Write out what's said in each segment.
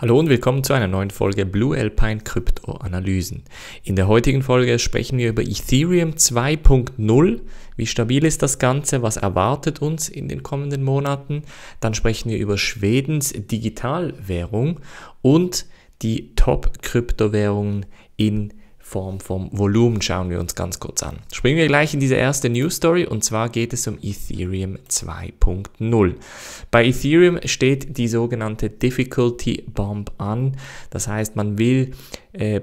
Hallo und willkommen zu einer neuen Folge Blue Alpine Analysen. In der heutigen Folge sprechen wir über Ethereum 2.0. Wie stabil ist das Ganze? Was erwartet uns in den kommenden Monaten? Dann sprechen wir über Schwedens Digitalwährung und die Top-Kryptowährungen in Form vom Volumen schauen wir uns ganz kurz an. Springen wir gleich in diese erste News Story und zwar geht es um Ethereum 2.0. Bei Ethereum steht die sogenannte Difficulty Bomb an. Das heißt, man will äh,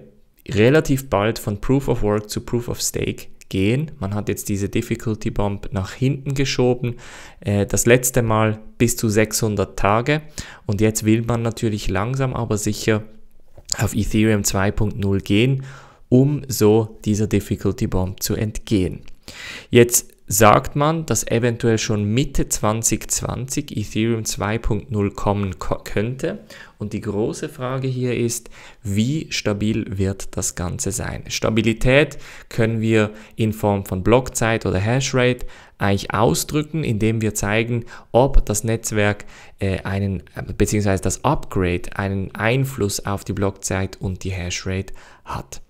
relativ bald von Proof of Work zu Proof of Stake gehen. Man hat jetzt diese Difficulty Bomb nach hinten geschoben, äh, das letzte Mal bis zu 600 Tage und jetzt will man natürlich langsam aber sicher auf Ethereum 2.0 gehen um so dieser Difficulty Bomb zu entgehen. Jetzt sagt man, dass eventuell schon Mitte 2020 Ethereum 2.0 kommen könnte und die große Frage hier ist, wie stabil wird das Ganze sein? Stabilität können wir in Form von Blockzeit oder Hashrate eigentlich ausdrücken, indem wir zeigen, ob das Netzwerk äh, einen, äh, beziehungsweise das Upgrade einen Einfluss auf die Blockzeit und die Hashrate hat.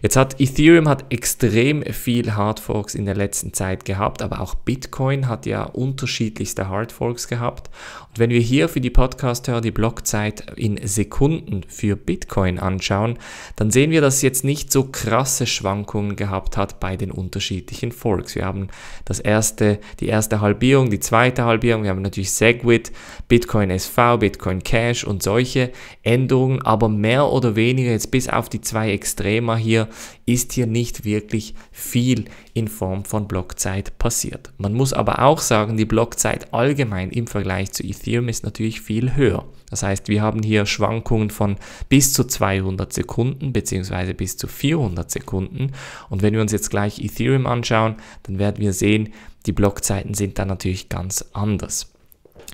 Jetzt hat Ethereum hat extrem viel Hardforks in der letzten Zeit gehabt, aber auch Bitcoin hat ja unterschiedlichste Hardforks gehabt. Und wenn wir hier für die Podcast-Hörer die Blockzeit in Sekunden für Bitcoin anschauen, dann sehen wir, dass es jetzt nicht so krasse Schwankungen gehabt hat bei den unterschiedlichen Forks. Wir haben das erste, die erste Halbierung, die zweite Halbierung, wir haben natürlich Segwit, Bitcoin SV, Bitcoin Cash und solche Änderungen, aber mehr oder weniger jetzt bis auf die zwei Extremer hier ist hier nicht wirklich viel in Form von Blockzeit passiert. Man muss aber auch sagen, die Blockzeit allgemein im Vergleich zu Ethereum ist natürlich viel höher. Das heißt, wir haben hier Schwankungen von bis zu 200 Sekunden beziehungsweise bis zu 400 Sekunden. Und wenn wir uns jetzt gleich Ethereum anschauen, dann werden wir sehen, die Blockzeiten sind dann natürlich ganz anders.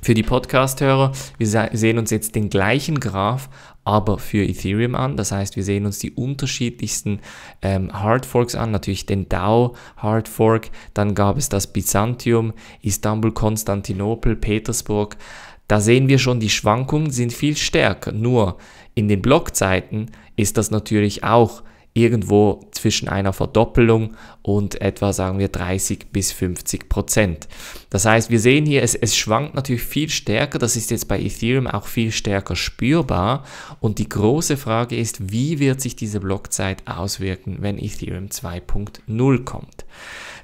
Für die Podcast-Hörer, wir sehen uns jetzt den gleichen Graph, aber für Ethereum an. Das heißt, wir sehen uns die unterschiedlichsten ähm, Hardforks an, natürlich den DAO Hardfork, dann gab es das Byzantium, Istanbul, Konstantinopel, Petersburg, da sehen wir schon, die Schwankungen sind viel stärker. Nur in den Blockzeiten ist das natürlich auch irgendwo zwischen einer Verdoppelung und etwa sagen wir 30 bis 50 Prozent. Das heißt, wir sehen hier, es, es schwankt natürlich viel stärker, das ist jetzt bei Ethereum auch viel stärker spürbar und die große Frage ist, wie wird sich diese Blockzeit auswirken, wenn Ethereum 2.0 kommt?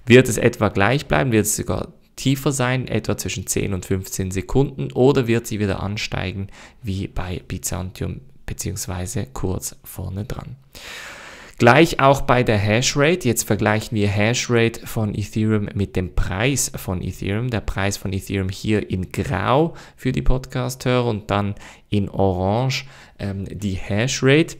Wird es etwa gleich bleiben, wird es sogar tiefer sein, etwa zwischen 10 und 15 Sekunden, oder wird sie wieder ansteigen wie bei Byzantium beziehungsweise kurz vorne dran. Gleich auch bei der Hashrate. Jetzt vergleichen wir Hashrate von Ethereum mit dem Preis von Ethereum. Der Preis von Ethereum hier in Grau für die Podcast-Hörer und dann in Orange ähm, die Hashrate.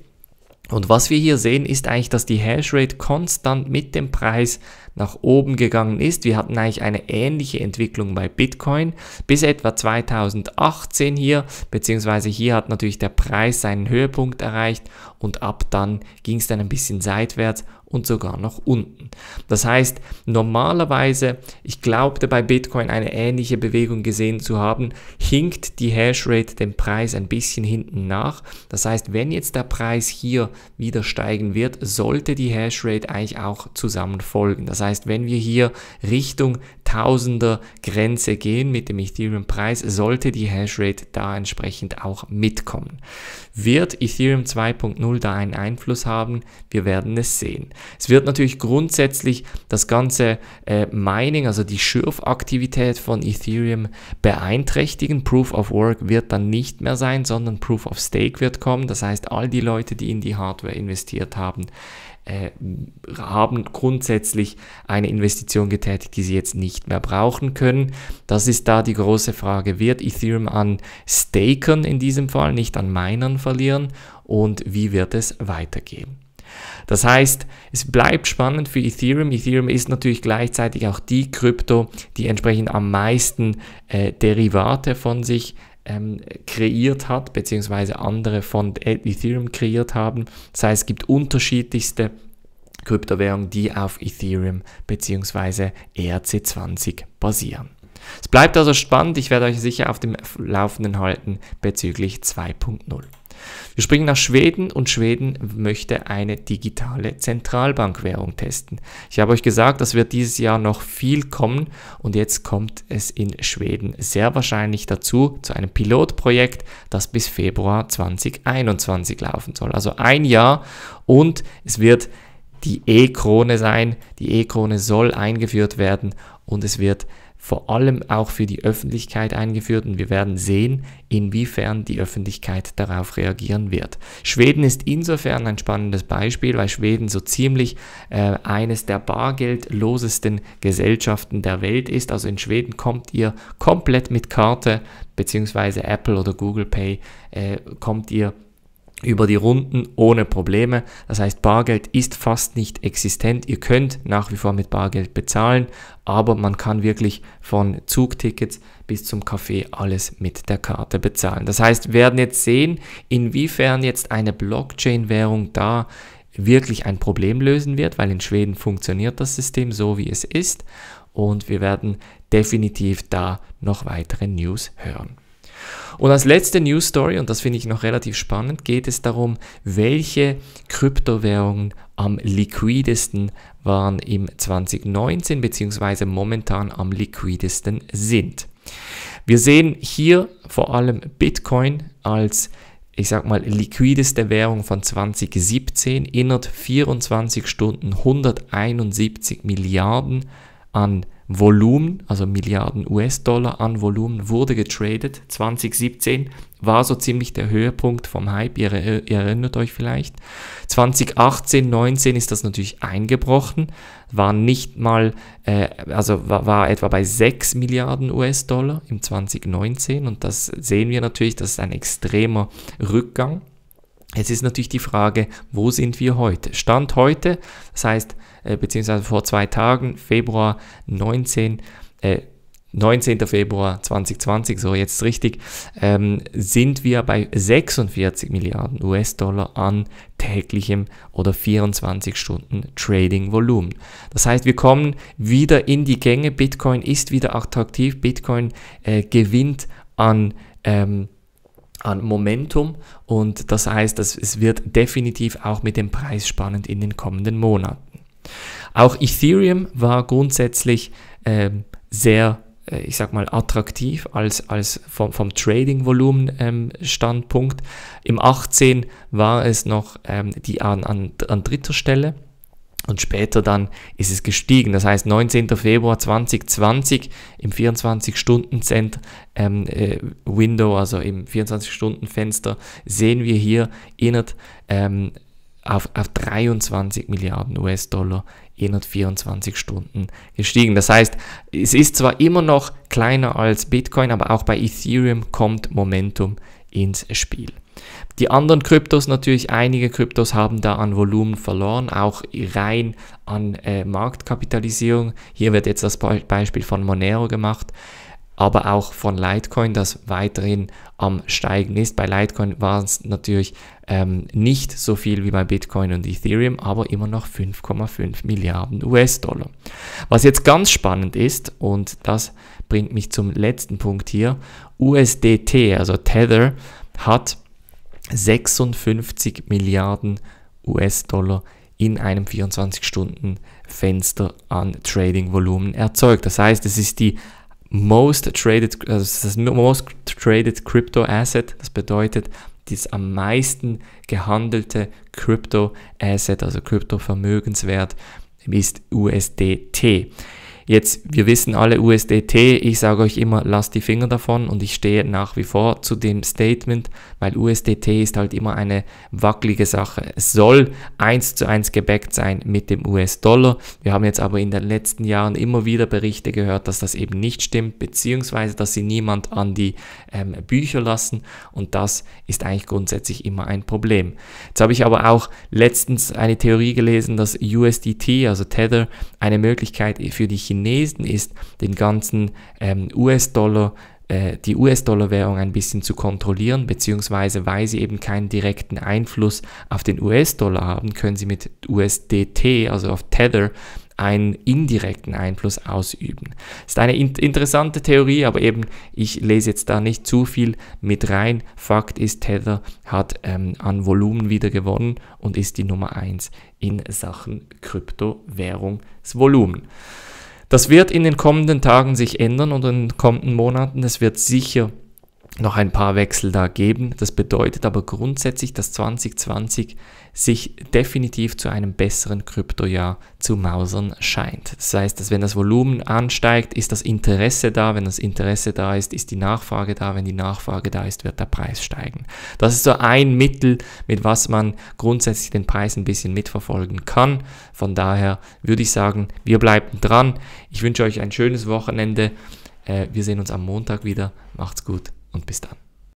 Und was wir hier sehen, ist eigentlich, dass die Hashrate konstant mit dem Preis nach oben gegangen ist. Wir hatten eigentlich eine ähnliche Entwicklung bei Bitcoin bis etwa 2018 hier, beziehungsweise hier hat natürlich der Preis seinen Höhepunkt erreicht und ab dann ging es dann ein bisschen seitwärts und sogar nach unten. Das heißt, normalerweise, ich glaubte bei Bitcoin eine ähnliche Bewegung gesehen zu haben, hinkt die Hashrate dem Preis ein bisschen hinten nach. Das heißt, wenn jetzt der Preis hier wieder steigen wird, sollte die Hashrate eigentlich auch zusammen folgen. Das heißt, wenn wir hier Richtung Tausender Grenze gehen mit dem Ethereum Preis, sollte die Hashrate da entsprechend auch mitkommen. Wird Ethereum 2.0 da einen Einfluss haben? Wir werden es sehen. Es wird natürlich grundsätzlich das ganze äh, Mining, also die Schürfaktivität von Ethereum beeinträchtigen. Proof of Work wird dann nicht mehr sein, sondern Proof of Stake wird kommen. Das heißt, all die Leute, die in die Hardware investiert haben, äh, haben grundsätzlich eine Investition getätigt, die sie jetzt nicht mehr brauchen können. Das ist da die große Frage. Wird Ethereum an Stakern in diesem Fall, nicht an Minern verlieren? Und wie wird es weitergehen? Das heißt, es bleibt spannend für Ethereum. Ethereum ist natürlich gleichzeitig auch die Krypto, die entsprechend am meisten äh, Derivate von sich ähm, kreiert hat, beziehungsweise andere von Ethereum kreiert haben. Das heißt, es gibt unterschiedlichste Kryptowährungen, die auf Ethereum beziehungsweise ERC20 basieren. Es bleibt also spannend, ich werde euch sicher auf dem Laufenden halten bezüglich 2.0. Wir springen nach Schweden und Schweden möchte eine digitale Zentralbankwährung testen. Ich habe euch gesagt, das wird dieses Jahr noch viel kommen und jetzt kommt es in Schweden sehr wahrscheinlich dazu zu einem Pilotprojekt, das bis Februar 2021 laufen soll. Also ein Jahr und es wird die E-Krone sein. Die E-Krone soll eingeführt werden und es wird vor allem auch für die Öffentlichkeit eingeführt und wir werden sehen, inwiefern die Öffentlichkeit darauf reagieren wird. Schweden ist insofern ein spannendes Beispiel, weil Schweden so ziemlich äh, eines der bargeldlosesten Gesellschaften der Welt ist. Also in Schweden kommt ihr komplett mit Karte beziehungsweise Apple oder Google Pay, äh, kommt ihr über die Runden ohne Probleme. Das heißt, Bargeld ist fast nicht existent. Ihr könnt nach wie vor mit Bargeld bezahlen, aber man kann wirklich von Zugtickets bis zum Café alles mit der Karte bezahlen. Das heißt, wir werden jetzt sehen, inwiefern jetzt eine Blockchain-Währung da wirklich ein Problem lösen wird, weil in Schweden funktioniert das System so, wie es ist. Und wir werden definitiv da noch weitere News hören. Und als letzte News Story, und das finde ich noch relativ spannend, geht es darum, welche Kryptowährungen am liquidesten waren im 2019 beziehungsweise momentan am liquidesten sind. Wir sehen hier vor allem Bitcoin als ich sag mal, liquideste Währung von 2017 innerhalb 24 Stunden 171 Milliarden an Volumen, also Milliarden US-Dollar an Volumen, wurde getradet. 2017 war so ziemlich der Höhepunkt vom Hype, ihr, ihr, erinnert euch vielleicht. 2018, 19 ist das natürlich eingebrochen, war nicht mal, äh, also war, war, etwa bei 6 Milliarden US-Dollar im 2019 und das sehen wir natürlich, das ist ein extremer Rückgang. Jetzt ist natürlich die Frage, wo sind wir heute? Stand heute, das heißt, äh, beziehungsweise vor zwei Tagen, Februar 19, äh, 19. Februar 2020, so jetzt richtig, ähm, sind wir bei 46 Milliarden US-Dollar an täglichem oder 24 Stunden Trading-Volumen. Das heißt, wir kommen wieder in die Gänge. Bitcoin ist wieder attraktiv. Bitcoin äh, gewinnt an ähm, an Momentum und das heißt, dass es wird definitiv auch mit dem Preis spannend in den kommenden Monaten. Auch Ethereum war grundsätzlich ähm, äh, sehr ich sag mal, attraktiv als, als vom, vom Trading-Volumen-Standpunkt. Ähm, Im 18 war es noch ähm, die an, an, an dritter Stelle. Und später dann ist es gestiegen. Das heißt, 19. Februar 2020 im 24-Stunden-Window, ähm, äh, also im 24-Stunden-Fenster, sehen wir hier innerhalb ähm, auf, auf 23 Milliarden US-Dollar innerhalb 24 Stunden gestiegen. Das heißt, es ist zwar immer noch kleiner als Bitcoin, aber auch bei Ethereum kommt Momentum ins Spiel. Die anderen Kryptos natürlich, einige Kryptos haben da an Volumen verloren, auch rein an äh, Marktkapitalisierung. Hier wird jetzt das Beispiel von Monero gemacht, aber auch von Litecoin, das weiterhin am Steigen ist. Bei Litecoin waren es natürlich ähm, nicht so viel wie bei Bitcoin und Ethereum, aber immer noch 5,5 Milliarden US-Dollar. Was jetzt ganz spannend ist, und das bringt mich zum letzten Punkt hier, USDT, also Tether, hat 56 Milliarden US-Dollar in einem 24-Stunden-Fenster an Trading-Volumen erzeugt. Das heißt, es ist die most traded, also das most traded Crypto Asset. Das bedeutet, das am meisten gehandelte Crypto Asset, also Kryptovermögenswert, ist USDT. Jetzt, wir wissen alle USDT, ich sage euch immer, lasst die Finger davon und ich stehe nach wie vor zu dem Statement, weil USDT ist halt immer eine wackelige Sache. Es soll eins zu eins gebackt sein mit dem US-Dollar. Wir haben jetzt aber in den letzten Jahren immer wieder Berichte gehört, dass das eben nicht stimmt, beziehungsweise dass sie niemand an die ähm, Bücher lassen und das ist eigentlich grundsätzlich immer ein Problem. Jetzt habe ich aber auch letztens eine Theorie gelesen, dass USDT, also Tether, eine Möglichkeit für die Chinesen Chinesen ist, den ganzen ähm, US-Dollar äh, die US-Dollar-Währung ein bisschen zu kontrollieren, beziehungsweise weil sie eben keinen direkten Einfluss auf den US-Dollar haben, können sie mit USDT, also auf Tether, einen indirekten Einfluss ausüben. Ist eine in interessante Theorie, aber eben ich lese jetzt da nicht zu viel mit rein. Fakt ist, Tether hat ähm, an Volumen wieder gewonnen und ist die Nummer 1 in Sachen Kryptowährungsvolumen. Das wird in den kommenden Tagen sich ändern und in den kommenden Monaten. Es wird sicher noch ein paar Wechsel da geben. Das bedeutet aber grundsätzlich, dass 2020 sich definitiv zu einem besseren Kryptojahr zu mausern scheint. Das heißt, dass wenn das Volumen ansteigt, ist das Interesse da. Wenn das Interesse da ist, ist die Nachfrage da. Wenn die Nachfrage da ist, wird der Preis steigen. Das ist so ein Mittel, mit was man grundsätzlich den Preis ein bisschen mitverfolgen kann. Von daher würde ich sagen, wir bleiben dran. Ich wünsche euch ein schönes Wochenende. Äh, wir sehen uns am Montag wieder. Macht's gut und bis dann.